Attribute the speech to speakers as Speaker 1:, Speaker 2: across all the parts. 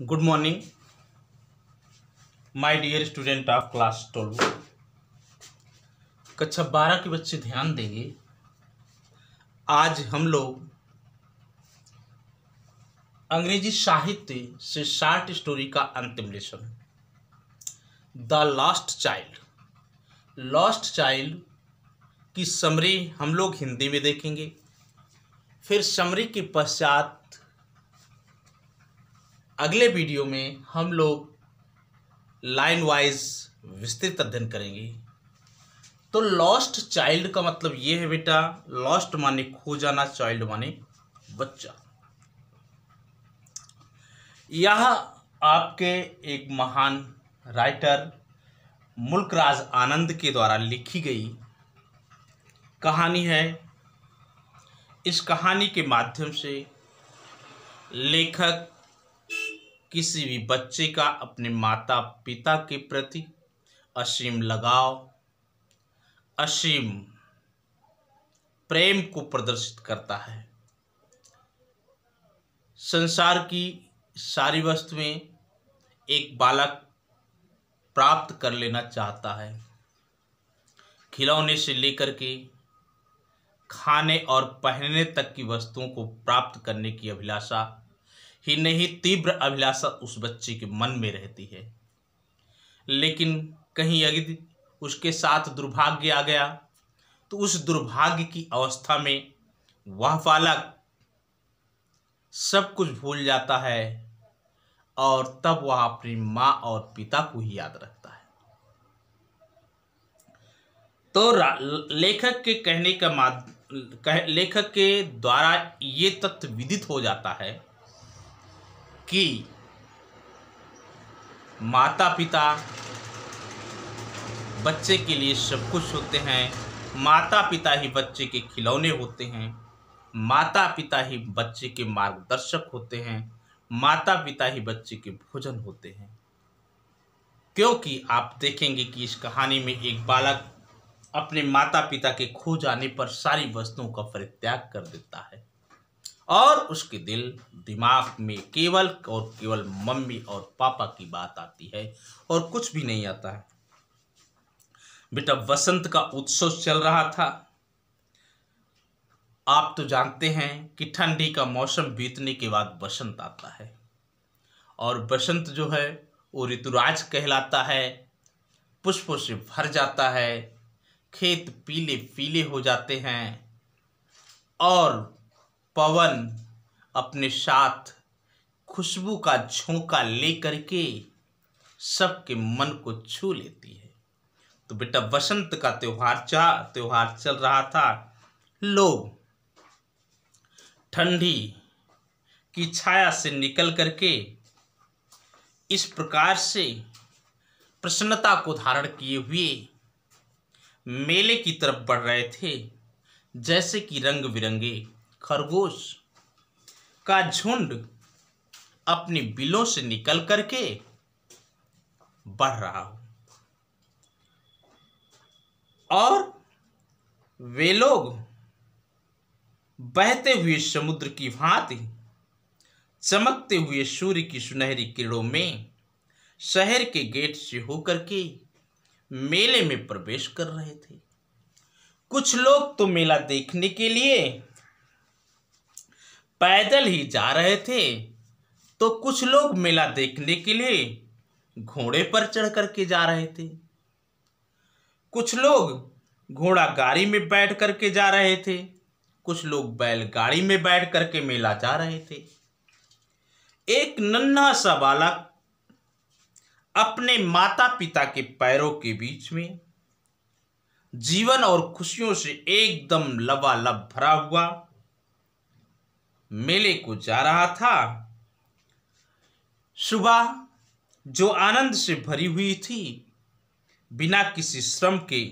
Speaker 1: good morning my dear student of class twelve कक्षा बारह के बच्चे ध्यान देंगे आज हम लोग अंग्रेजी साहित्य से शार्ट स्टोरी का अंतिम lesson the last child lost child की समरी हम लोग हिंदी में देखेंगे फिर समरी के पश्चात अगले वीडियो में हम लोग लाइन वाइज विस्तृत अध्ययन करेंगे तो लॉस्ट चाइल्ड का मतलब ये है बेटा लॉस्ट माने खो जाना चाइल्ड माने बच्चा यह आपके एक महान राइटर मुल्कराज आनंद के द्वारा लिखी गई कहानी है इस कहानी के माध्यम से लेखक किसी भी बच्चे का अपने माता पिता के प्रति असीम लगाव असीम प्रेम को प्रदर्शित करता है संसार की सारी वस्तुएं एक बालक प्राप्त कर लेना चाहता है खिलौने से लेकर के खाने और पहनने तक की वस्तुओं को प्राप्त करने की अभिलाषा ही नहीं तीव्र अभिलाषा उस बच्चे के मन में रहती है लेकिन कहीं यदि उसके साथ दुर्भाग्य आ गया तो उस दुर्भाग्य की अवस्था में वह बालक सब कुछ भूल जाता है और तब वह अपनी माँ और पिता को ही याद रखता है तो लेखक के कहने का माध कह, लेखक के द्वारा ये तथ्य विदित हो जाता है कि माता पिता बच्चे के लिए सब कुछ होते हैं माता पिता ही बच्चे के खिलौने होते हैं माता पिता ही बच्चे के मार्गदर्शक होते हैं माता पिता ही बच्चे के भोजन होते हैं क्योंकि आप देखेंगे कि इस कहानी में एक बालक अपने माता पिता के खो जाने पर सारी वस्तुओं का परित्याग कर देता है और उसके दिल दिमाग में केवल और केवल मम्मी और पापा की बात आती है और कुछ भी नहीं आता है बेटा वसंत का उत्सव चल रहा था आप तो जानते हैं कि ठंडी का मौसम बीतने के बाद बसंत आता है और बसंत जो है वो ऋतुराज कहलाता है पुष्पों से भर जाता है खेत पीले पीले हो जाते हैं और पवन अपने साथ खुशबू का झोंका ले करके सबके मन को छू लेती है तो बेटा बसंत का त्योहार चा त्योहार चल रहा था लोग ठंडी की छाया से निकल करके इस प्रकार से प्रसन्नता को धारण किए हुए मेले की तरफ बढ़ रहे थे जैसे कि रंग बिरंगे खरगोश का झुंड अपने बिलों से निकल करके बढ़ रहा हो और वे लोग बहते हुए समुद्र की भांति चमकते हुए सूर्य की सुनहरी किरणों में शहर के गेट से होकर के मेले में प्रवेश कर रहे थे कुछ लोग तो मेला देखने के लिए पैदल ही जा रहे थे तो कुछ लोग मेला देखने के लिए घोड़े पर चढ़ कर के जा रहे थे कुछ लोग घोड़ा गाड़ी में बैठ कर के जा रहे थे कुछ लोग बैलगाड़ी में बैठ कर के मेला जा रहे थे एक नन्हा सा बालक अपने माता पिता के पैरों के बीच में जीवन और खुशियों से एकदम लबालब भरा हुआ मेले को जा रहा था सुबह जो आनंद से भरी हुई थी बिना किसी श्रम के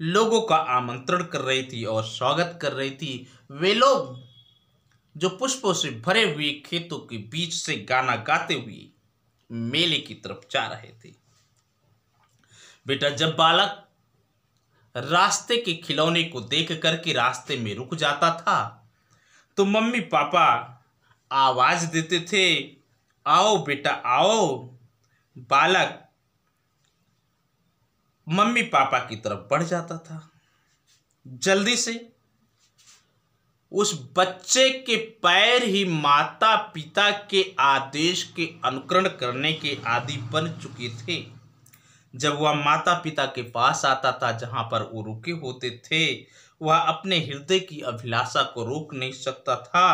Speaker 1: लोगों का आमंत्रण कर रही थी और स्वागत कर रही थी वे लोग जो पुष्पों से भरे हुए खेतों के बीच से गाना गाते हुए मेले की तरफ जा रहे थे बेटा जब बालक रास्ते के खिलौने को देख करके रास्ते में रुक जाता था तो मम्मी पापा आवाज़ देते थे आओ बेटा आओ बालक मम्मी पापा की तरफ बढ़ जाता था जल्दी से उस बच्चे के पैर ही माता पिता के आदेश के अनुकरण करने के आदि बन चुके थे जब वह माता पिता के पास आता था जहां पर वो रुके होते थे वह अपने हृदय की अभिलाषा को रोक नहीं सकता था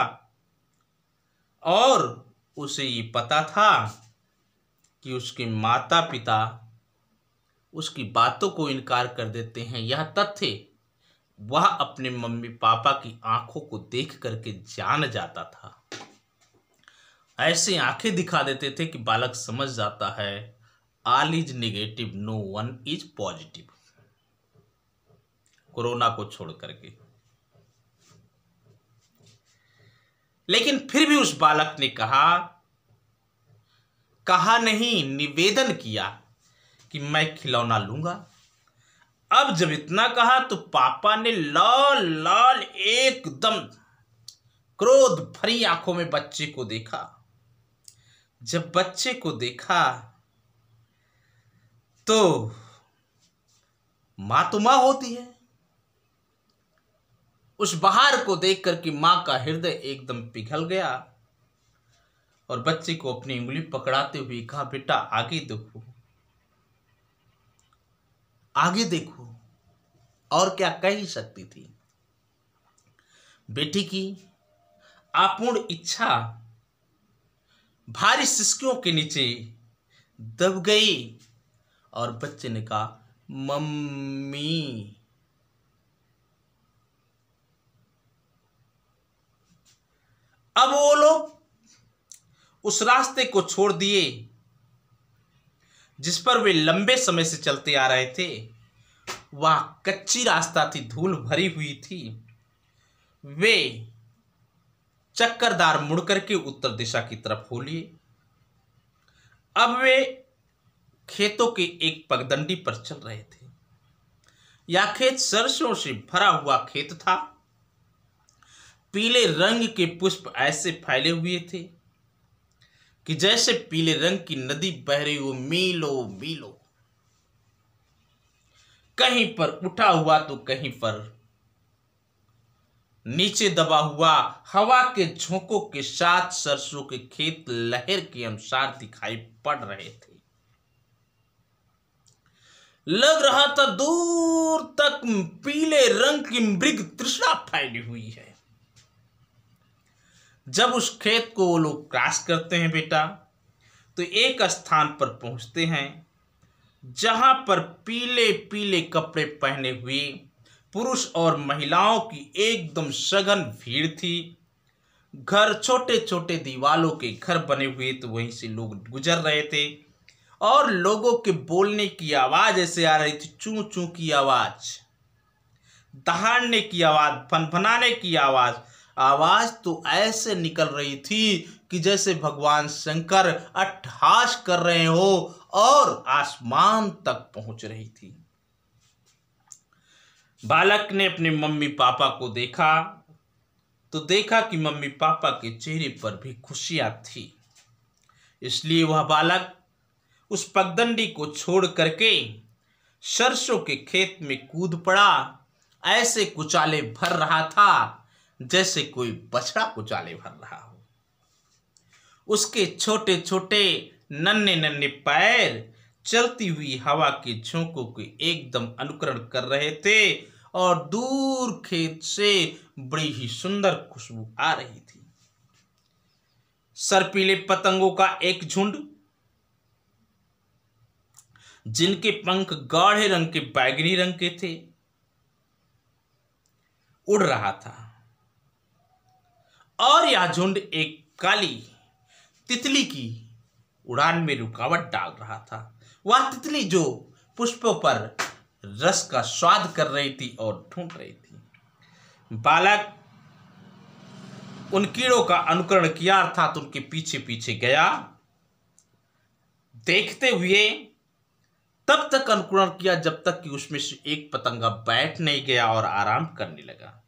Speaker 1: और उसे ये पता था कि उसके माता पिता उसकी बातों को इनकार कर देते हैं यह तथ्य वह अपने मम्मी पापा की आंखों को देख करके जान जाता था ऐसे आंखें दिखा देते थे कि बालक समझ जाता है all is negative no one is positive corona को छोड़ करके लेकिन फिर भी उस बालक ने कहा कहा नहीं निवेदन किया कि मैं खिलौना लूंगा अब जब इतना कहा तो पापा ने लाल लाल एकदम क्रोध भरी आंखों में बच्चे को देखा जब बच्चे को देखा तो मां तो मां होती है उस बहार को देखकर कि माँ का हृदय एकदम पिघल गया और बच्चे को अपनी उंगली पकड़ाते हुए कहा बेटा आगे देखो आगे देखो और क्या कह ही सकती थी बेटी की आपूर्ण इच्छा भारी सिस्कियों के नीचे दब गई और बच्चे ने कहा मम्मी अब वो लोग उस रास्ते को छोड़ दिए जिस पर वे लंबे समय से चलते आ रहे थे वह कच्ची रास्ता थी धूल भरी हुई थी वे चक्करदार मुड़कर के उत्तर दिशा की तरफ हो लिए अब वे खेतों के एक पगडंडी पर चल रहे थे यह खेत सरसों से भरा हुआ खेत था पीले रंग के पुष्प ऐसे फैले हुए थे कि जैसे पीले रंग की नदी बह रही हो मीलो मीलो कहीं पर उठा हुआ तो कहीं पर नीचे दबा हुआ हवा के झोंकों के साथ सरसों के खेत लहर के अनुसार दिखाई पड़ रहे थे लग रहा था दूर तक पीले रंग की मृग तृष्णा फैली हुई है जब उस खेत को वो लोग क्रॉस करते हैं बेटा तो एक स्थान पर पहुंचते हैं जहां पर पीले पीले कपड़े पहने हुए पुरुष और महिलाओं की एकदम सघन भीड़ थी घर छोटे छोटे दीवालों के घर बने हुए तो वहीं से लोग गुजर रहे थे और लोगों के बोलने की आवाज़ ऐसे आ रही थी चू चू की आवाज़ दहाड़ने की आवाज़ फनफनाने की आवाज़ आवाज तो ऐसे निकल रही थी कि जैसे भगवान शंकर अट्ठास कर रहे हो और आसमान तक पहुंच रही थी बालक ने अपने मम्मी पापा को देखा तो देखा कि मम्मी पापा के चेहरे पर भी खुशियां थी इसलिए वह बालक उस पगदंडी को छोड़ करके सरसों के खेत में कूद पड़ा ऐसे कुचाले भर रहा था जैसे कोई बछड़ा उचाले भर रहा हो उसके छोटे छोटे नन्हे नन्हे पैर चलती हुई हवा के झोंकों के एकदम अनुकरण कर रहे थे और दूर खेत से बड़ी ही सुंदर खुशबू आ रही थी सरपीले पतंगों का एक झुंड जिनके पंख गाढ़े रंग के बैगनी रंग के थे उड़ रहा था और यह झुंड एक काली तितली की उड़ान में रुकावट डाल रहा था वह तितली जो पुष्पों पर रस का स्वाद कर रही थी और ढूंढ रही थी बालक उन कीड़ों का अनुकरण किया अर्थात उनके पीछे पीछे गया देखते हुए तब तक अनुकरण किया जब तक कि उसमें से एक पतंगा बैठ नहीं गया और आराम करने लगा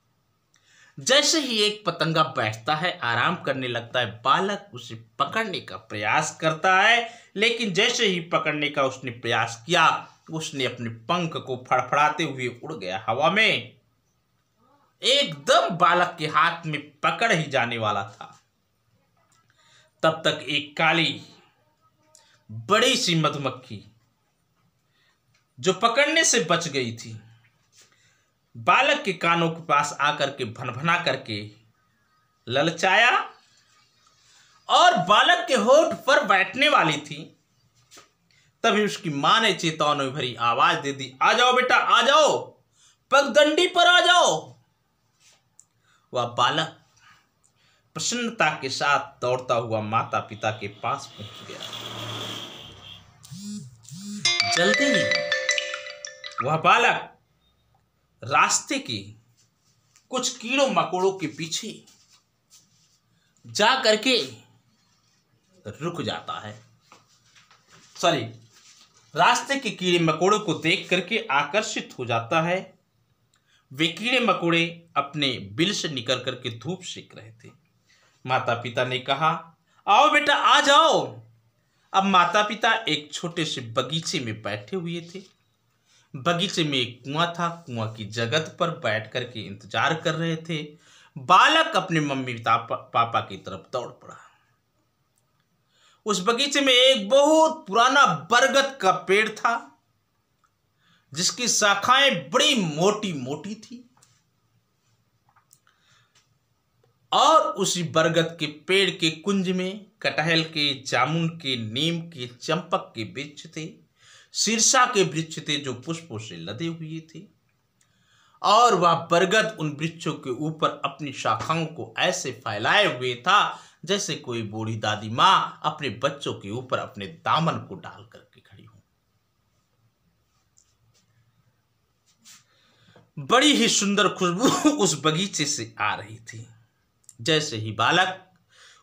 Speaker 1: जैसे ही एक पतंगा बैठता है आराम करने लगता है बालक उसे पकड़ने का प्रयास करता है लेकिन जैसे ही पकड़ने का उसने प्रयास किया उसने अपने पंख को फड़फड़ाते हुए उड़ गया हवा में एकदम बालक के हाथ में पकड़ ही जाने वाला था तब तक एक काली बड़ी सी मधुमक्खी जो पकड़ने से बच गई थी बालक के कानों के पास आकर के भनभना करके ललचाया और बालक के होठ पर बैठने वाली थी तभी उसकी मां ने चेतावनी भरी आवाज दे दी आ जाओ बेटा आ जाओ पगडंडी पर आ जाओ वह बालक प्रसन्नता के साथ दौड़ता हुआ माता पिता के पास पहुंच गया जल्दी वह बालक रास्ते के कुछ कीड़ों मकोड़ों के पीछे जा करके रुक जाता है सॉरी रास्ते के कीड़े मकोड़ों को देख करके आकर्षित हो जाता है वे कीड़े मकोड़े अपने बिल से निकल करके धूप सेक रहे थे माता पिता ने कहा आओ बेटा आ जाओ अब माता पिता एक छोटे से बगीचे में बैठे हुए थे बगीचे में एक कुआं था कुआं की जगत पर बैठ कर के इंतजार कर रहे थे बालक अपने मम्मी पापा की तरफ दौड़ पड़ा उस बगीचे में एक बहुत पुराना बरगद का पेड़ था जिसकी शाखाएं बड़ी मोटी मोटी थी और उसी बरगद के पेड़ के कुंज में कटहल के जामुन के नीम के चंपक के बीच थे सिरसा के वृक्ष थे जो पुष्पों से लदे हुए थे और वह बरगद उन वृक्षों के ऊपर अपनी शाखाओं को ऐसे फैलाए हुए था जैसे कोई बूढ़ी दादी माँ अपने बच्चों के ऊपर अपने दामन को डाल करके खड़ी हो बड़ी ही सुंदर खुशबू उस बगीचे से आ रही थी जैसे ही बालक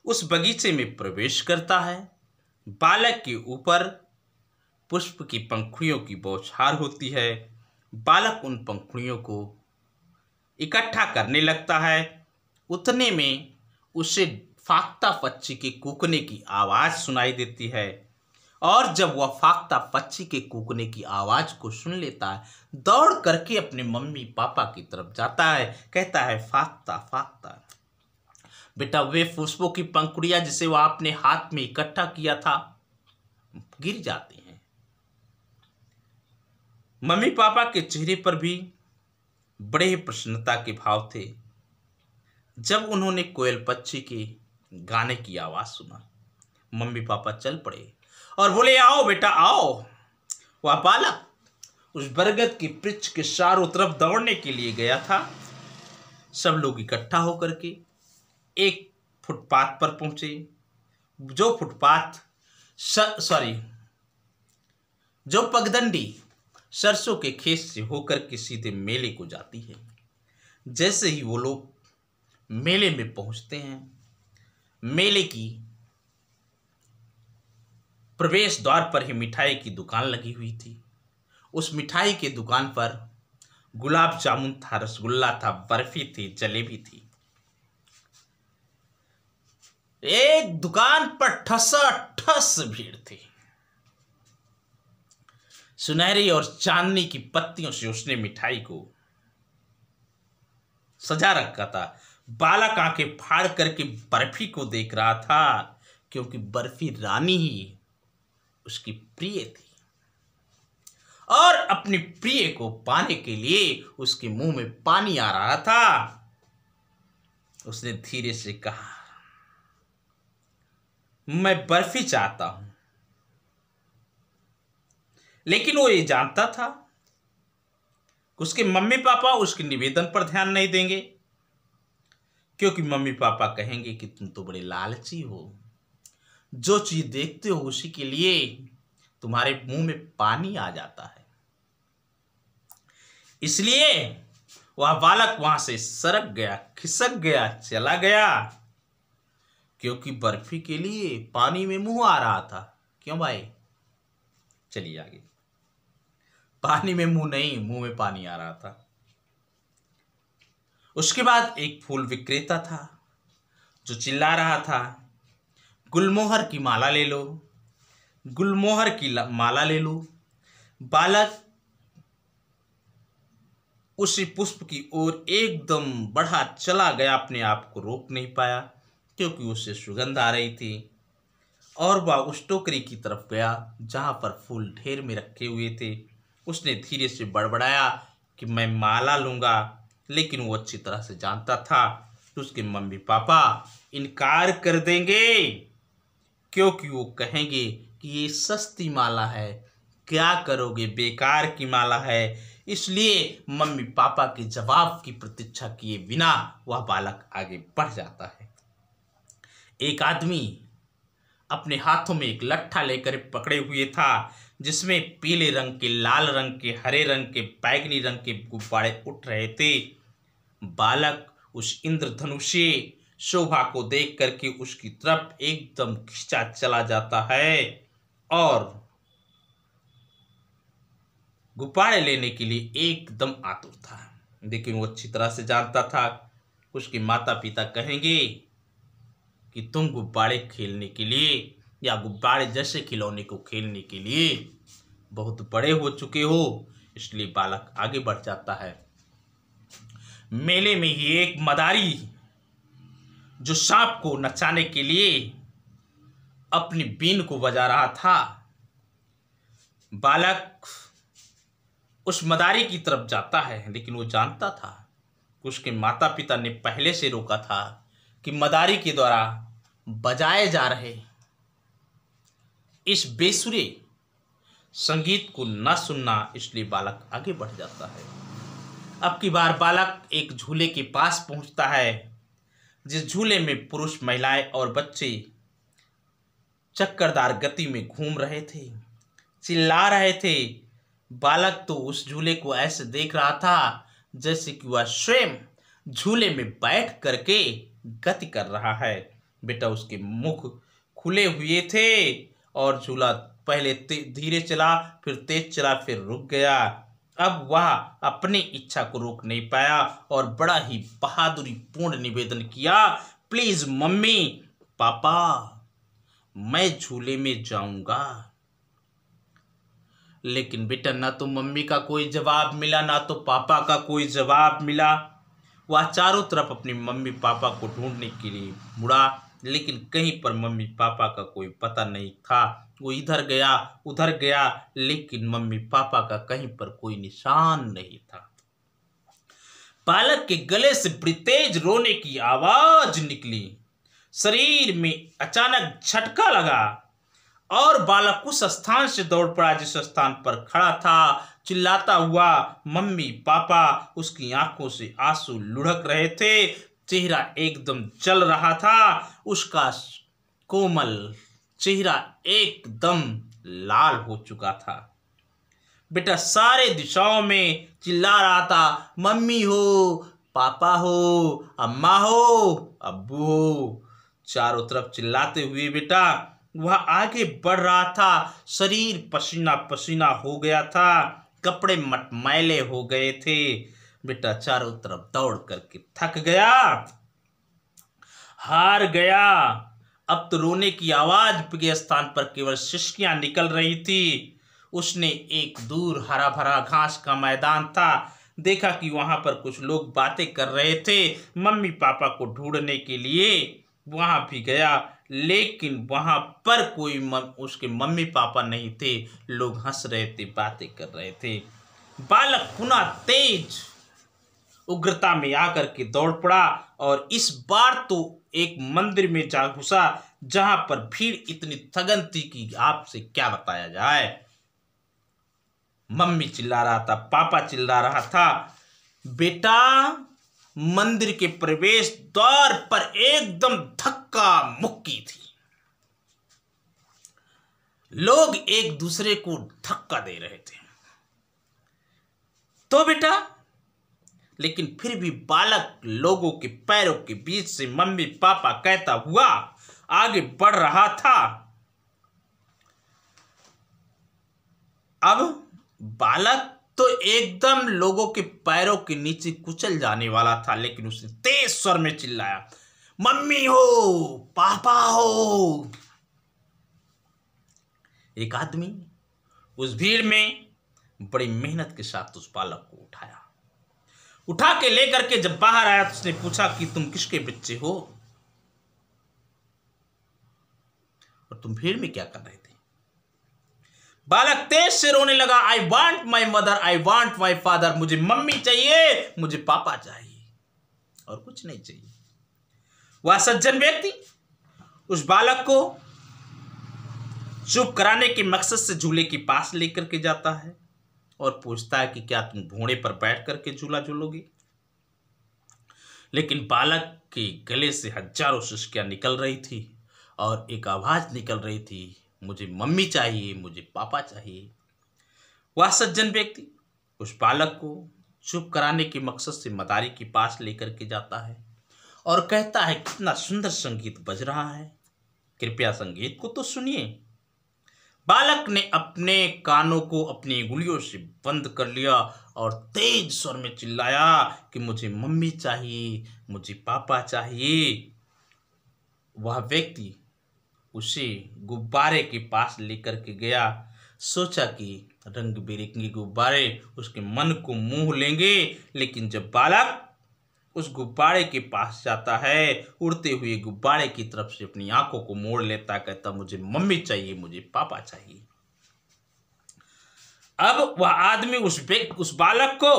Speaker 1: उस बगीचे में प्रवेश करता है बालक के ऊपर पुष्प की पंखुड़ियों की बौछार होती है बालक उन पंखुड़ियों को इकट्ठा करने लगता है उतने में उसे फाख्ता पक्षी के कूकने की आवाज़ सुनाई देती है और जब वह फाख्ता पक्षी के कूकने की आवाज़ को सुन लेता है दौड़ करके अपने मम्मी पापा की तरफ जाता है कहता है फाख्ता फाख्ता बेटा वे पुष्पों की पंखुड़ियाँ जिसे वह अपने हाथ में इकट्ठा किया था गिर जाती मम्मी पापा के चेहरे पर भी बड़े ही प्रसन्नता के भाव थे जब उन्होंने कोयल पक्षी के गाने की आवाज़ सुना मम्मी पापा चल पड़े और बोले आओ बेटा आओ वह बालक उस बरगद की वृक्ष के चारों तरफ दौड़ने के लिए गया था सब लोग इकट्ठा होकर के एक फुटपाथ पर पहुंचे जो फुटपाथ सॉरी जो पगदंडी सरसों के खेत से होकर के सीधे मेले को जाती है जैसे ही वो लोग मेले में पहुंचते हैं मेले की प्रवेश द्वार पर ही मिठाई की दुकान लगी हुई थी उस मिठाई की दुकान पर गुलाब जामुन था रसगुल्ला था बर्फी थी जलेबी थी एक दुकान पर ठसा ठस भीड़ थी सुनहरी और चांदनी की पत्तियों से उसने मिठाई को सजा रखा था बालक आंखें फाड़ करके बर्फी को देख रहा था क्योंकि बर्फी रानी ही उसकी प्रिय थी और अपने प्रिय को पाने के लिए उसके मुंह में पानी आ रहा था उसने धीरे से कहा मैं बर्फी चाहता हूं लेकिन वो ये जानता था उसके मम्मी पापा उसके निवेदन पर ध्यान नहीं देंगे क्योंकि मम्मी पापा कहेंगे कि तुम तो बड़े लालची हो जो चीज़ देखते हो उसी के लिए तुम्हारे मुंह में पानी आ जाता है इसलिए वह बालक वहां से सरक गया खिसक गया चला गया क्योंकि बर्फी के लिए पानी में मुंह आ रहा था क्यों भाई चलिए आगे पानी में मुंह नहीं मुंह में पानी आ रहा था उसके बाद एक फूल विक्रेता था जो चिल्ला रहा था गुलमोहर की माला ले लो गुलमोहर की माला ले लो बालक उसी पुष्प की ओर एकदम बढ़ा चला गया अपने आप को रोक नहीं पाया क्योंकि उसे सुगंध आ रही थी और वह उस टोकरी की तरफ गया जहाँ पर फूल ढेर में रखे हुए थे उसने धीरे से बड़बड़ाया कि मैं माला लूंगा लेकिन वो अच्छी तरह से जानता था कि उसके मम्मी पापा इनकार कर देंगे क्योंकि वो कहेंगे कि ये सस्ती माला है क्या करोगे बेकार की माला है इसलिए मम्मी पापा के जवाब की प्रतीक्षा किए बिना वह बालक आगे बढ़ जाता है एक आदमी अपने हाथों में एक लट्ठा लेकर पकड़े हुए था जिसमें पीले रंग के लाल रंग के हरे रंग के बैगनी रंग के गुब्बारे उठ रहे थे बालक उस इंद्रधनुषी शोभा को देख करके उसकी तरफ एकदम खींचा चला जाता है और गुब्बारे लेने के लिए एकदम आतुर था लेकिन वो अच्छी तरह से जानता था उसके माता पिता कहेंगे कि तुम गुब्बारे खेलने के लिए या गुब्बारे जैसे खिलौने को खेलने के लिए बहुत बड़े हो चुके हो इसलिए बालक आगे बढ़ जाता है मेले में ही एक मदारी जो सांप को नचाने के लिए अपनी बीन को बजा रहा था बालक उस मदारी की तरफ जाता है लेकिन वो जानता था कि उसके माता पिता ने पहले से रोका था कि मदारी के द्वारा बजाए जा रहे इस बेसुरे संगीत को ना सुनना इसलिए बालक आगे बढ़ जाता है अब की बार बालक एक झूले के पास पहुंचता है जिस झूले में पुरुष महिलाएं और बच्चे चक्करदार गति में घूम रहे थे चिल्ला रहे थे बालक तो उस झूले को ऐसे देख रहा था जैसे कि वह स्वयं झूले में बैठ करके गति कर रहा है बेटा उसके मुख खुले हुए थे और झूला पहले धीरे चला फिर तेज चला फिर रुक गया अब वह अपनी इच्छा को रोक नहीं पाया और बड़ा ही बहादुरी पूर्ण निवेदन किया प्लीज मम्मी पापा मैं झूले में जाऊंगा लेकिन बेटा ना तो मम्मी का कोई जवाब मिला ना तो पापा का कोई जवाब मिला वह चारों तरफ अपनी मम्मी पापा को ढूंढने के लिए मुड़ा लेकिन कहीं पर मम्मी पापा का कोई पता नहीं था वो इधर गया उधर गया लेकिन मम्मी पापा का कहीं पर कोई निशान नहीं था बालक के गले से ब्रितेज रोने की आवाज निकली शरीर में अचानक झटका लगा और बालक उस स्थान से दौड़ पड़ा जिस स्थान पर खड़ा था चिल्लाता हुआ मम्मी पापा उसकी आंखों से आंसू लुढ़क रहे थे चेहरा एकदम चल रहा था उसका कोमल चेहरा एकदम लाल हो चुका था बेटा सारे दिशाओं में चिल्ला रहा था मम्मी हो पापा हो अम्मा हो अब्बू हो चारों तरफ चिल्लाते हुए बेटा वह आगे बढ़ रहा था शरीर पसीना पसीना हो गया था कपड़े मटमैले हो गए थे बेटा चारों तरफ दौड़ करके थक गया हार गया अब तो रोने की आवाज के स्थान पर केवल शिष्कियां निकल रही थी उसने एक दूर हरा भरा घास का मैदान था देखा कि वहां पर कुछ लोग बातें कर रहे थे मम्मी पापा को ढूंढने के लिए वहां भी गया लेकिन वहां पर कोई मम, उसके मम्मी पापा नहीं थे लोग हंस रहे थे बातें कर रहे थे बालक पुनः तेज उग्रता में आकर के दौड़ पड़ा और इस बार तो एक मंदिर में जा घुसा जहां पर भीड़ इतनी थगन थी कि आपसे क्या बताया जाए मम्मी चिल्ला रहा था पापा चिल्ला रहा था बेटा मंदिर के प्रवेश द्वार पर एकदम धक्का मुक्की थी लोग एक दूसरे को धक्का दे रहे थे तो बेटा लेकिन फिर भी बालक लोगों के पैरों के बीच से मम्मी पापा कहता हुआ आगे बढ़ रहा था अब बालक तो एकदम लोगों के पैरों के नीचे कुचल जाने वाला था लेकिन उसने तेज स्वर में चिल्लाया मम्मी हो पापा हो एक आदमी उस भीड़ में बड़ी मेहनत के साथ उस बालक को उठाया उठा के लेकर के जब बाहर आया तो उसने पूछा कि तुम किसके बच्चे हो और तुम भीड़ में क्या कर रहे थे बालक तेज से रोने लगा I want my mother I want my father मुझे मम्मी चाहिए मुझे पापा चाहिए और कुछ नहीं चाहिए वह सज्जन व्यक्ति उस बालक को चुप कराने के मकसद से झूले के पास लेकर के जाता है और पूछता है कि क्या तुम घोड़े पर बैठ करके झूला झूलोगी लेकिन बालक के गले से हजारों शिष्कियाँ निकल रही थी और एक आवाज़ निकल रही थी मुझे मम्मी चाहिए मुझे पापा चाहिए वह सज्जन व्यक्ति उस बालक को चुप कराने के मकसद से मदारी के पास लेकर के जाता है और कहता है कितना सुंदर संगीत बज रहा है कृपया संगीत को तो सुनिए बालक ने अपने कानों को अपनी गुलियों से बंद कर लिया और तेज स्वर में चिल्लाया कि मुझे मम्मी चाहिए मुझे पापा चाहिए वह व्यक्ति उसे गुब्बारे के पास लेकर के गया सोचा कि रंग बिरंगे गुब्बारे उसके मन को मुंह लेंगे लेकिन जब बालक उस गुब्बारे के पास जाता है उड़ते हुए गुब्बारे की तरफ से अपनी आंखों को मोड़ लेता कहता मुझे मम्मी चाहिए मुझे पापा चाहिए अब वह आदमी उस उस बालक को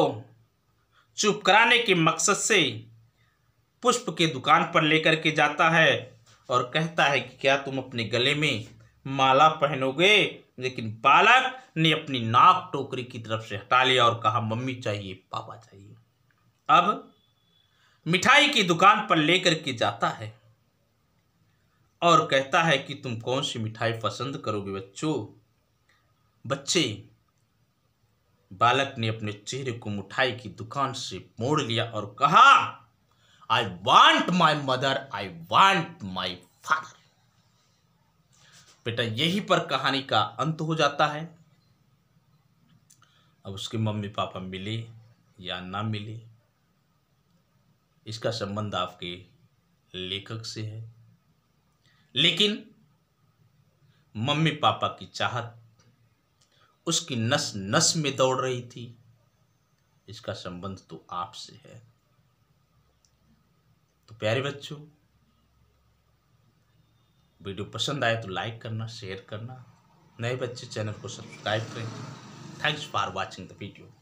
Speaker 1: चुप कराने के मकसद से पुष्प के दुकान पर लेकर के जाता है और कहता है कि क्या तुम अपने गले में माला पहनोगे लेकिन बालक ने अपनी नाक टोकरी की तरफ से हटा लिया और कहा मम्मी चाहिए पापा चाहिए अब मिठाई की दुकान पर लेकर के जाता है और कहता है कि तुम कौन सी मिठाई पसंद करोगे बच्चों बच्चे बालक ने अपने चेहरे को मिठाई की दुकान से मोड़ लिया और कहा I want my mother I want my father बेटा यही पर कहानी का अंत हो जाता है अब उसके मम्मी पापा मिले या ना मिले इसका संबंध आपके लेखक से है लेकिन मम्मी पापा की चाहत उसकी नस नस में दौड़ रही थी इसका संबंध तो आपसे है तो प्यारे बच्चों वीडियो पसंद आए तो लाइक करना शेयर करना नए बच्चे चैनल को सब्सक्राइब करें thanks for watching the video